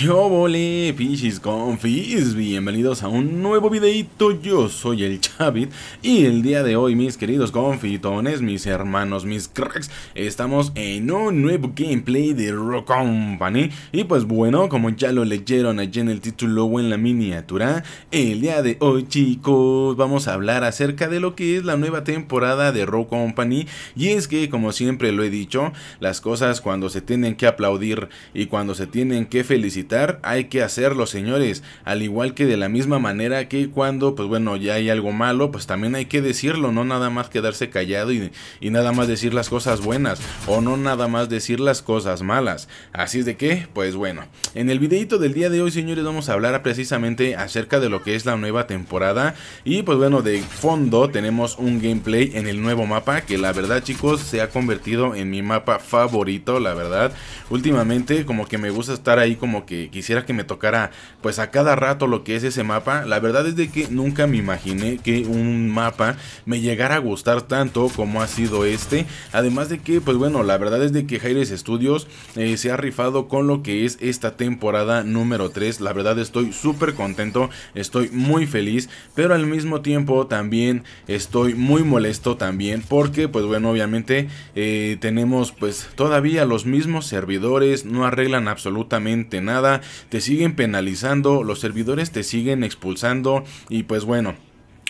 Yo volé, pichis confis? Bienvenidos a un nuevo videito, yo soy el Chavit Y el día de hoy, mis queridos confitones, mis hermanos, mis cracks Estamos en un nuevo gameplay de Rock Company Y pues bueno, como ya lo leyeron allí en el título o en la miniatura El día de hoy, chicos, vamos a hablar acerca de lo que es la nueva temporada de Rock Company Y es que, como siempre lo he dicho, las cosas cuando se tienen que aplaudir y cuando se tienen que felicitar hay que hacerlo, señores. Al igual que de la misma manera que cuando, pues bueno, ya hay algo malo, pues también hay que decirlo, no nada más quedarse callado y, y nada más decir las cosas buenas o no nada más decir las cosas malas. Así es de que, pues bueno, en el videito del día de hoy, señores, vamos a hablar precisamente acerca de lo que es la nueva temporada y pues bueno, de fondo tenemos un gameplay en el nuevo mapa que la verdad, chicos, se ha convertido en mi mapa favorito, la verdad. Últimamente como que me gusta estar ahí como que quisiera que me tocara pues a cada rato lo que es ese mapa, la verdad es de que nunca me imaginé que un mapa me llegara a gustar tanto como ha sido este, además de que pues bueno, la verdad es de que Jaires Studios eh, se ha rifado con lo que es esta temporada número 3, la verdad estoy súper contento, estoy muy feliz, pero al mismo tiempo también estoy muy molesto también porque pues bueno, obviamente eh, tenemos pues todavía los mismos servidores, no arreglan absolutamente nada, te siguen penalizando, los servidores te siguen expulsando y pues bueno,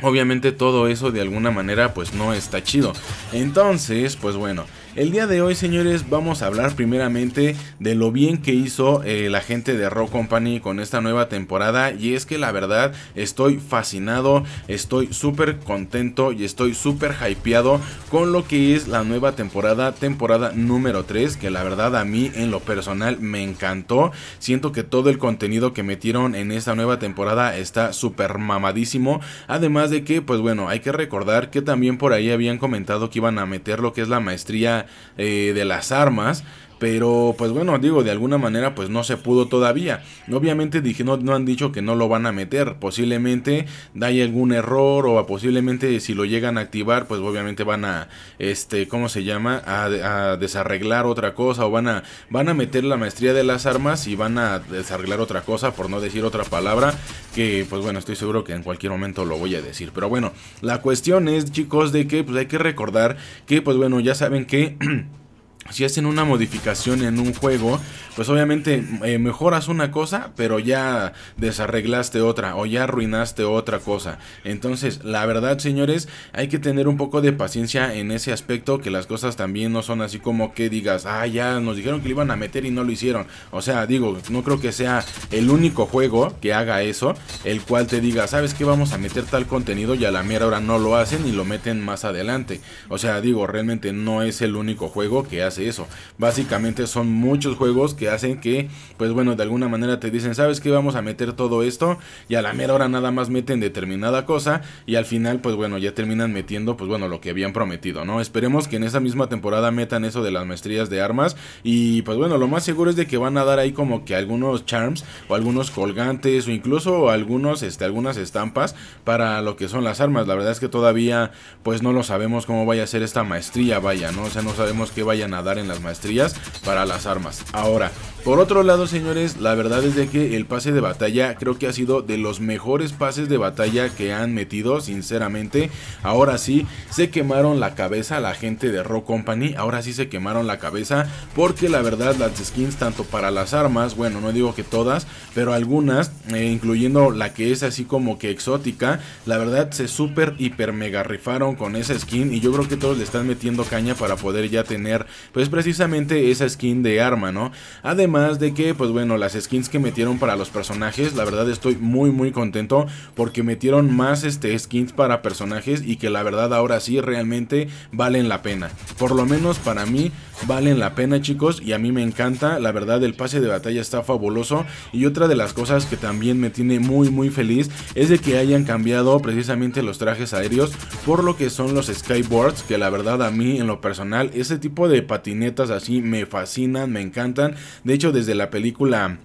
Obviamente todo eso de alguna manera pues no está chido. Entonces, pues bueno, el día de hoy, señores, vamos a hablar primeramente de lo bien que hizo eh, la gente de Rock Company con esta nueva temporada. Y es que la verdad estoy fascinado, estoy súper contento y estoy súper hypeado con lo que es la nueva temporada, temporada número 3, que la verdad a mí en lo personal me encantó. Siento que todo el contenido que metieron en esta nueva temporada está súper mamadísimo. Además de que, pues bueno, hay que recordar que también por ahí habían comentado que iban a meter lo que es la maestría eh, de las armas, pero pues bueno, digo, de alguna manera pues no se pudo todavía. Obviamente dije, no, han dicho que no lo van a meter. Posiblemente da algún error o posiblemente si lo llegan a activar pues obviamente van a, este, ¿cómo se llama? A, a desarreglar otra cosa o van a, van a meter la maestría de las armas y van a desarreglar otra cosa, por no decir otra palabra, que pues bueno, estoy seguro que en cualquier momento lo voy a decir. Pero bueno, la cuestión es chicos de que pues hay que recordar que pues bueno, ya saben que... si hacen una modificación en un juego, pues obviamente eh, mejoras una cosa, pero ya desarreglaste otra o ya arruinaste otra cosa. Entonces, la verdad, señores, hay que tener un poco de paciencia en ese aspecto, que las cosas también no son así como que digas, ah, ya nos dijeron que lo iban a meter y no lo hicieron. O sea, digo, no creo que sea el único juego que haga eso, el cual te diga, sabes que vamos a meter tal contenido y a la mierda ahora no lo hacen y lo meten más adelante. O sea, digo, realmente no es el único juego que hace eso. Básicamente son muchos juegos que hacen que, pues bueno, de alguna manera te dicen, ¿sabes que Vamos a meter todo esto y a la mera hora nada más meten determinada cosa y al final, pues bueno, ya terminan metiendo, pues bueno, lo que habían prometido, ¿no? Esperemos que en esa misma temporada metan eso de las maestrías de armas y pues bueno, lo más seguro es de que van a dar ahí como que algunos charms o algunos colgantes o incluso algunos, este, algunas estampas para lo que son las armas. La verdad es que todavía, pues no lo sabemos cómo vaya a ser esta maestría, vaya, ¿no? O sea, no sabemos qué vayan a dar en las maestrías para las armas. Ahora, por otro lado, señores, la verdad es de que el pase de batalla creo que ha sido de los mejores pases de batalla que han metido, sinceramente. Ahora sí, se quemaron la cabeza la gente de Rock Company, ahora sí se quemaron la cabeza porque la verdad las skins tanto para las armas, bueno, no digo que todas, pero algunas, eh, incluyendo la que es así como que exótica, la verdad se súper hiper mega rifaron con esa skin y yo creo que todos le están metiendo caña para poder ya tener pues precisamente esa skin de arma, ¿no? Además más de que, pues bueno, las skins que metieron para los personajes, la verdad estoy muy muy contento porque metieron más este, skins para personajes y que la verdad ahora sí realmente valen la pena. Por lo menos para mí valen la pena chicos y a mí me encanta, la verdad el pase de batalla está fabuloso y otra de las cosas que también me tiene muy muy feliz es de que hayan cambiado precisamente los trajes aéreos por lo que son los skyboards que la verdad a mí en lo personal ese tipo de patinetas así me fascinan, me encantan, de hecho desde la película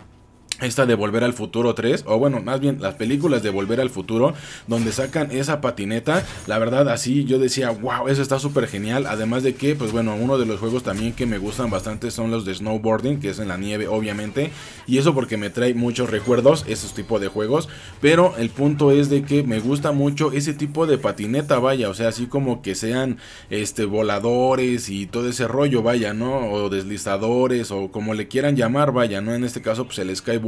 esta de Volver al Futuro 3, o bueno, más bien las películas de Volver al Futuro, donde sacan esa patineta, la verdad así yo decía, wow, eso está súper genial, además de que, pues bueno, uno de los juegos también que me gustan bastante son los de snowboarding, que es en la nieve obviamente, y eso porque me trae muchos recuerdos, esos tipos de juegos, pero el punto es de que me gusta mucho ese tipo de patineta, vaya, o sea, así como que sean, este, voladores y todo ese rollo, vaya, ¿no? O deslizadores, o como le quieran llamar, vaya, ¿no? En este caso, pues el Skyboard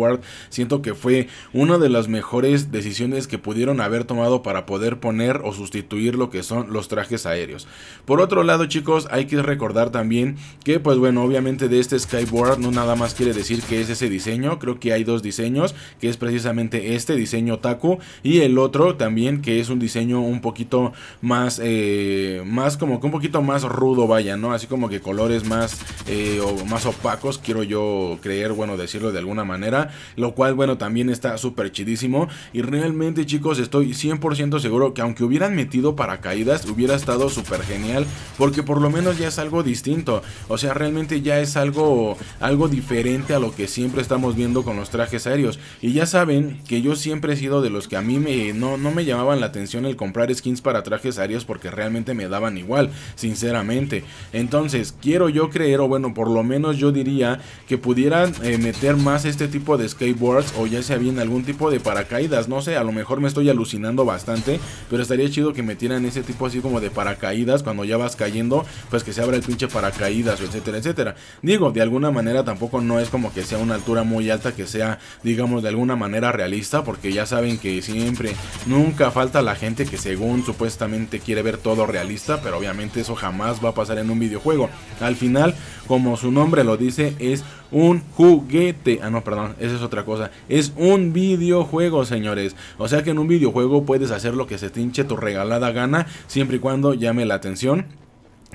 siento que fue una de las mejores decisiones que pudieron haber tomado para poder poner o sustituir lo que son los trajes aéreos. Por otro lado, chicos, hay que recordar también que, pues bueno, obviamente de este Skyboard no nada más quiere decir que es ese diseño, creo que hay dos diseños, que es precisamente este diseño Taku y el otro también que es un diseño un poquito más, eh, más como que un poquito más rudo, vaya, ¿no? Así como que colores más, eh, o más opacos, quiero yo creer, bueno, decirlo de alguna manera lo cual bueno también está súper chidísimo y realmente chicos estoy 100% seguro que aunque hubieran metido paracaídas hubiera estado súper genial porque por lo menos ya es algo distinto, o sea realmente ya es algo, algo diferente a lo que siempre estamos viendo con los trajes aéreos y ya saben que yo siempre he sido de los que a mí me, no, me llamaban la atención el comprar skins para trajes aéreos porque realmente me daban igual, sinceramente. Entonces, quiero yo creer, o bueno, por lo menos yo diría que pudieran eh, meter más este tipo de de skateboards o ya sea bien algún tipo de paracaídas. No sé, a lo mejor me estoy alucinando bastante, pero estaría chido que metieran ese tipo así como de paracaídas cuando ya vas cayendo, pues que se abra el pinche paracaídas, etcétera, etcétera. Digo, de alguna manera tampoco no es como que sea una altura muy alta que sea, digamos, de alguna manera realista, porque ya saben que siempre, nunca falta la gente que según supuestamente quiere ver todo realista, pero obviamente eso jamás va a pasar en un videojuego. Al final, como su nombre lo dice, es un juguete. Ah, no, perdón, es es otra cosa. Es un videojuego, señores. O sea que en un videojuego puedes hacer lo que se te hinche tu regalada gana, siempre y cuando llame la atención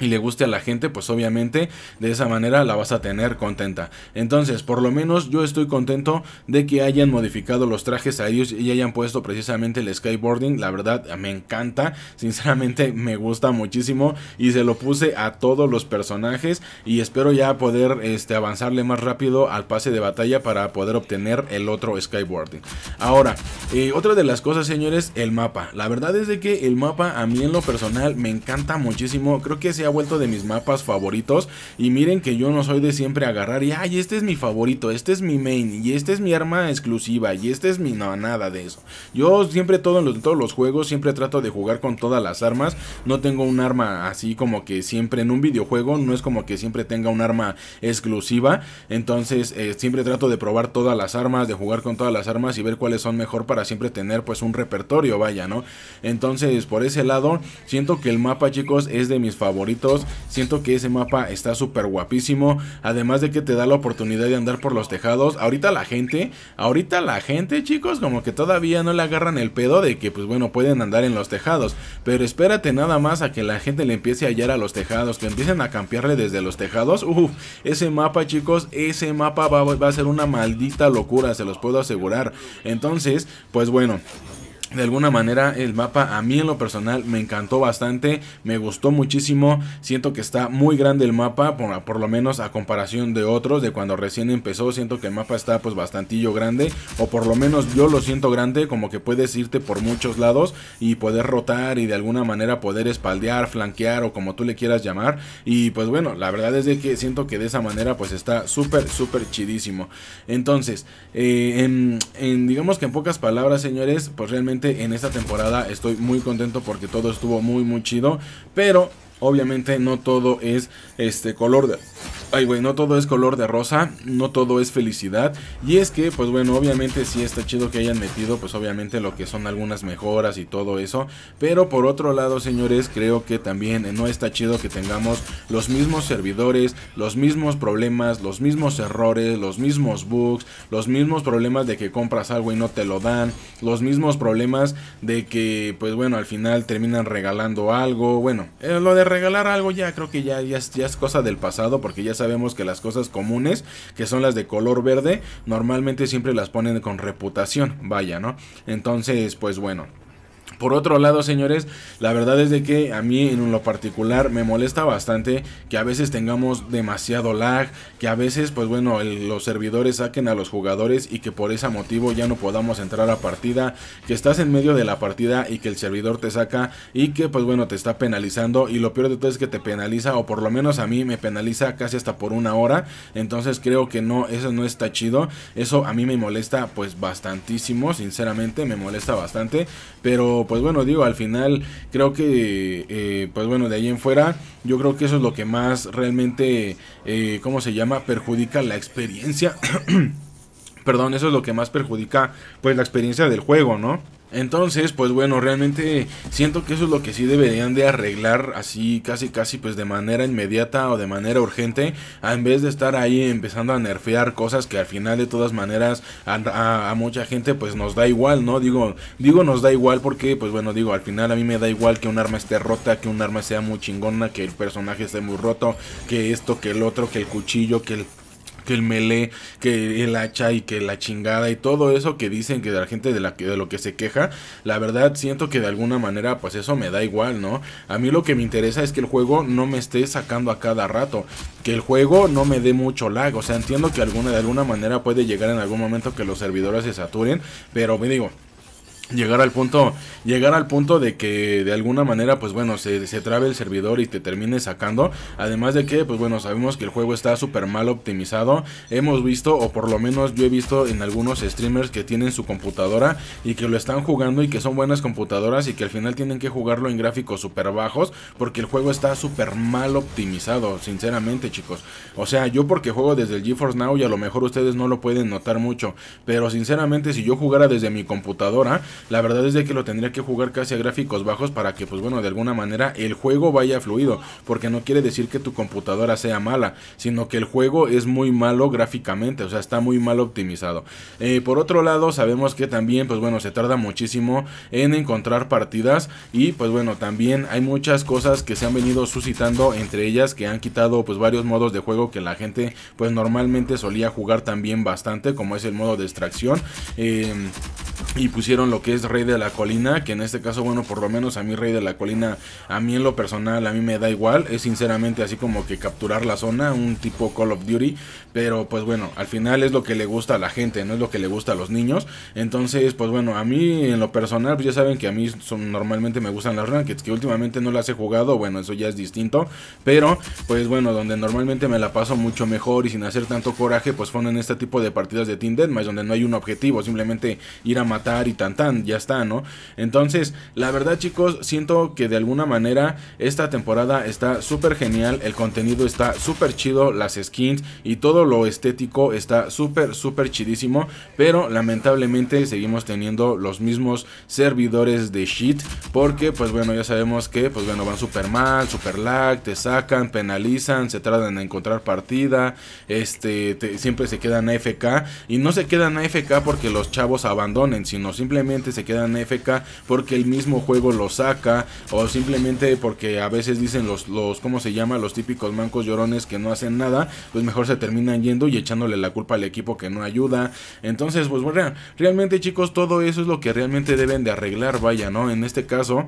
y le guste a la gente, pues obviamente de esa manera la vas a tener contenta. Entonces, por lo menos yo estoy contento de que hayan modificado los trajes A ellos y hayan puesto precisamente el skateboarding. La verdad, me encanta, sinceramente me gusta muchísimo y se lo puse a todos los personajes y espero ya poder este, avanzarle más rápido al pase de batalla para poder obtener el otro skateboarding. Ahora, eh, otra de las cosas, señores, el mapa. La verdad es de que el mapa a mí en lo personal me encanta muchísimo. Creo que se ha vuelto de mis mapas favoritos. Y miren que yo no soy de siempre agarrar y, ay, este es mi favorito, este es mi main, y este es mi arma exclusiva, y este es mi... No, nada de eso. Yo siempre todo en, todos los juegos, siempre trato de jugar con todas las armas. No tengo un arma así como que siempre en un videojuego, no es como que siempre tenga un arma exclusiva. Entonces eh, siempre trato de probar todas las armas, de jugar con todas las armas y ver cuáles son mejor para siempre tener pues un repertorio, vaya, ¿no? Entonces por ese lado, siento que el mapa chicos es de mis favoritos Siento que ese mapa está súper guapísimo. Además de que te da la oportunidad de andar por los tejados. Ahorita la gente, ahorita la gente, chicos, como que todavía no le agarran el pedo de que, pues bueno, pueden andar en los tejados. Pero espérate nada más a que la gente le empiece a hallar a los tejados, que empiecen a campearle desde los tejados. Uf, ese mapa, chicos, ese mapa va a ser una maldita locura, se los puedo asegurar. Entonces, pues bueno de alguna manera el mapa a mí en lo personal me encantó bastante, me gustó muchísimo, siento que está muy grande el mapa, por, lo menos a comparación de otros, de cuando recién empezó, siento que el mapa está pues bastantillo grande, o por lo menos yo lo siento grande, como que puedes irte por muchos lados y poder rotar y de alguna manera poder espaldear, flanquear o como tú le quieras llamar, y pues bueno, la verdad es de que siento que de esa manera pues está súper, súper chidísimo. Entonces, eh, en, digamos que en pocas palabras señores, pues realmente en esta temporada estoy muy contento porque todo estuvo muy muy chido, pero obviamente no todo es este color de ay, güey, no todo es color de rosa, no todo es felicidad. Y es que, pues bueno, obviamente sí está chido que hayan metido, pues obviamente lo que son algunas mejoras y todo eso. Pero por otro lado, señores, creo que también no está chido que tengamos los mismos servidores, los mismos problemas, los mismos errores, los mismos bugs, los mismos problemas de que compras algo y no te lo dan, los mismos problemas de que, pues bueno, al final terminan regalando algo. Bueno, eh, lo de regalar algo ya creo que ya, ya, es cosa del pasado porque ya sabemos que las cosas comunes, que son las de color verde, normalmente siempre las ponen con reputación, vaya, ¿no? Entonces, pues bueno. Por otro lado, señores, la verdad es de que a mí en lo particular me molesta bastante que a veces tengamos demasiado lag, que a veces, pues bueno, los servidores saquen a los jugadores y que por ese motivo ya no podamos entrar a partida, que estás en medio de la partida y que el servidor te saca y que, pues bueno, te está penalizando y lo peor de todo es que te penaliza o por lo menos a mí me penaliza casi hasta por una hora, entonces creo que no, eso no está chido, eso a mí me molesta pues bastantísimo, sinceramente me molesta bastante, pero pues bueno, digo, al final creo que, eh, pues bueno, de ahí en fuera, yo creo que eso es lo que más realmente, eh, ¿cómo se llama?, perjudica la experiencia. Perdón, eso es lo que más perjudica pues la experiencia del juego, ¿no? Entonces, pues bueno, realmente siento que eso es lo que sí deberían de arreglar así casi casi pues de manera inmediata o de manera urgente, en vez de estar ahí empezando a nerfear cosas que al final de todas maneras a, mucha gente pues nos da igual, ¿no? Digo, digo nos da igual porque pues bueno, digo, al final a mí me da igual que un arma esté rota, que un arma sea muy chingona, que el personaje esté muy roto, que esto, que el otro, que el cuchillo, que el que el melee, que el hacha y que la chingada y todo eso que dicen que de la gente de, la de lo que se queja, la verdad siento que de alguna manera pues eso me da igual, ¿no? A mí lo que me interesa es que el juego no me esté sacando a cada rato, que el juego no me dé mucho lag, o sea, entiendo que alguna, de alguna manera puede llegar en algún momento que los servidores se saturen, pero me digo, llegar al punto llegar al punto de que de alguna manera pues bueno se, trabe el servidor y te termine sacando además de que pues bueno sabemos que el juego está súper mal optimizado hemos visto o por lo menos yo he visto en algunos streamers que tienen su computadora y que lo están jugando y que son buenas computadoras y que al final tienen que jugarlo en gráficos súper bajos porque el juego está súper mal optimizado sinceramente chicos o sea yo porque juego desde el GeForce Now y a lo mejor ustedes no lo pueden notar mucho pero sinceramente si yo jugara desde mi computadora la verdad es de que lo tendría que jugar casi a gráficos bajos para que, pues bueno, de alguna manera el juego vaya fluido, porque no quiere decir que tu computadora sea mala, sino que el juego es muy malo gráficamente, o sea, está muy mal optimizado. Eh, por otro lado, sabemos que también, pues bueno, se tarda muchísimo en encontrar partidas y, pues bueno, también hay muchas cosas que se han venido suscitando, entre ellas que han quitado, pues varios modos de juego que la gente, pues normalmente solía jugar también bastante, como es el modo de extracción. Eh, y pusieron lo que es Rey de la Colina, que en este caso, bueno, por lo menos a mí Rey de la Colina, a mí en lo personal, a mí me da igual, es sinceramente así como que capturar la zona, un tipo Call of Duty, pero pues bueno, al final es lo que le gusta a la gente, no es lo que le gusta a los niños, entonces pues bueno, a mí en lo personal, pues ya saben que a mí normalmente me gustan las rankets. que últimamente no las he jugado, bueno, eso ya es distinto, pero pues bueno, donde normalmente me la paso mucho mejor y sin hacer tanto coraje, pues fueron en este tipo de partidas de Team Deathmatch, donde no hay un objetivo, simplemente ir a matar y tan tan, ya está, ¿no? Entonces, la verdad chicos, siento que de alguna manera esta temporada está súper genial, el contenido está súper chido, las skins y todo lo estético está súper, súper chidísimo, pero lamentablemente seguimos teniendo los mismos servidores de shit, porque pues bueno, ya sabemos que pues bueno, van súper mal, súper lag, te sacan, penalizan, se tratan de encontrar partida, este, siempre se quedan AFK y no se quedan AFK porque los chavos abandonen, sino simplemente se quedan FK porque el mismo juego lo saca o simplemente porque a veces dicen los, los ¿cómo se llama? Los típicos mancos llorones que no hacen nada, pues mejor se terminan yendo y echándole la culpa al equipo que no ayuda. Entonces, pues bueno, realmente chicos, todo eso es lo que realmente deben de arreglar, vaya, ¿no? En este caso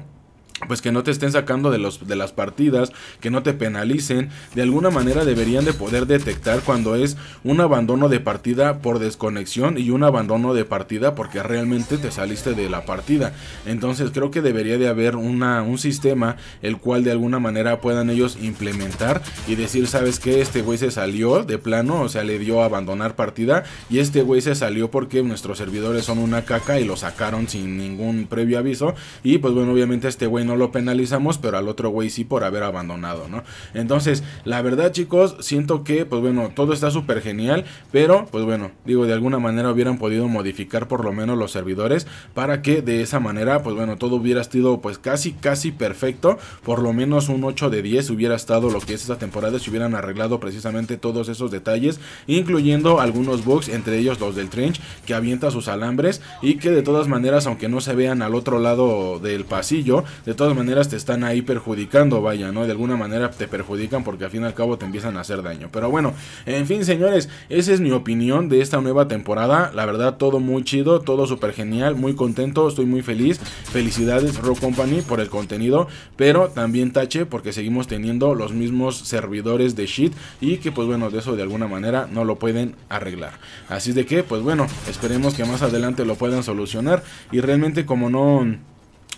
pues que no te estén sacando de, los, de las partidas, que no te penalicen, de alguna manera deberían de poder detectar cuando es un abandono de partida por desconexión y un abandono de partida porque realmente te saliste de la partida. Entonces creo que debería de haber una, un sistema el cual de alguna manera puedan ellos implementar y decir, ¿sabes que Este güey se salió de plano, o sea, le dio a abandonar partida y este güey se salió porque nuestros servidores son una caca y lo sacaron sin ningún previo aviso y pues bueno, obviamente este güey no lo penalizamos, pero al otro güey sí por haber abandonado, ¿no? Entonces, la verdad, chicos, siento que, pues bueno, todo está súper genial, pero, pues bueno, digo, de alguna manera hubieran podido modificar por lo menos los servidores para que de esa manera, pues bueno, todo hubiera sido, pues casi, casi perfecto, por lo menos un 8 de 10 hubiera estado lo que es esta temporada si hubieran arreglado precisamente todos esos detalles, incluyendo algunos bugs, entre ellos los del trench, que avienta sus alambres y que de todas maneras, aunque no se vean al otro lado del pasillo, de todas maneras te están ahí perjudicando, vaya, ¿no? De alguna manera te perjudican porque al fin y al cabo te empiezan a hacer daño. Pero bueno, en fin, señores, esa es mi opinión de esta nueva temporada. La verdad, todo muy chido, todo súper genial, muy contento, estoy muy feliz. Felicidades, Rock Company, por el contenido, pero también tache porque seguimos teniendo los mismos servidores de shit y que, pues bueno, de eso de alguna manera no lo pueden arreglar. Así de que, pues bueno, esperemos que más adelante lo puedan solucionar y realmente como no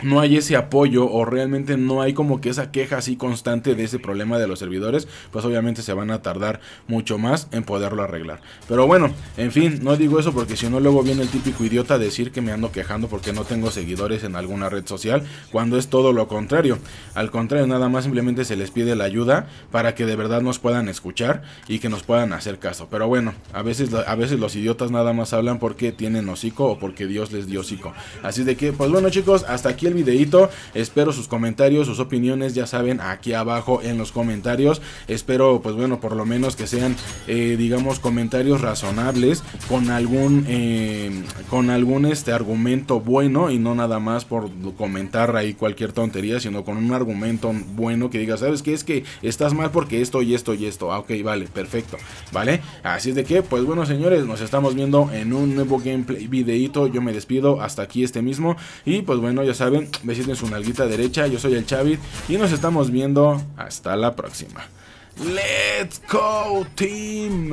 no hay ese apoyo o realmente no hay como que esa queja así constante de ese problema de los servidores, pues obviamente se van a tardar mucho más en poderlo arreglar. Pero bueno, en fin, no digo eso porque si no luego viene el típico idiota a decir que me ando quejando porque no tengo seguidores en alguna red social, cuando es todo lo contrario. Al contrario, nada más simplemente se les pide la ayuda para que de verdad nos puedan escuchar y que nos puedan hacer caso. Pero bueno, a veces, a veces los idiotas nada más hablan porque tienen hocico o porque Dios les dio hocico. Así de que, pues bueno chicos, hasta aquí videito. Espero sus comentarios, sus opiniones, ya saben, aquí abajo en los comentarios. Espero, pues bueno, por lo menos que sean, eh, digamos, comentarios razonables con algún, eh, con algún este argumento bueno y no nada más por comentar ahí cualquier tontería, sino con un argumento bueno que diga, ¿sabes que Es que estás mal porque esto y esto y esto. Ah, ok, vale, perfecto, ¿vale? Así es de que, pues bueno, señores, nos estamos viendo en un nuevo gameplay videito. Yo me despido, hasta aquí este mismo. Y pues bueno, ya saben me besito en su nalguita derecha. Yo soy el Chavit y nos estamos viendo hasta la próxima. Let's go, team.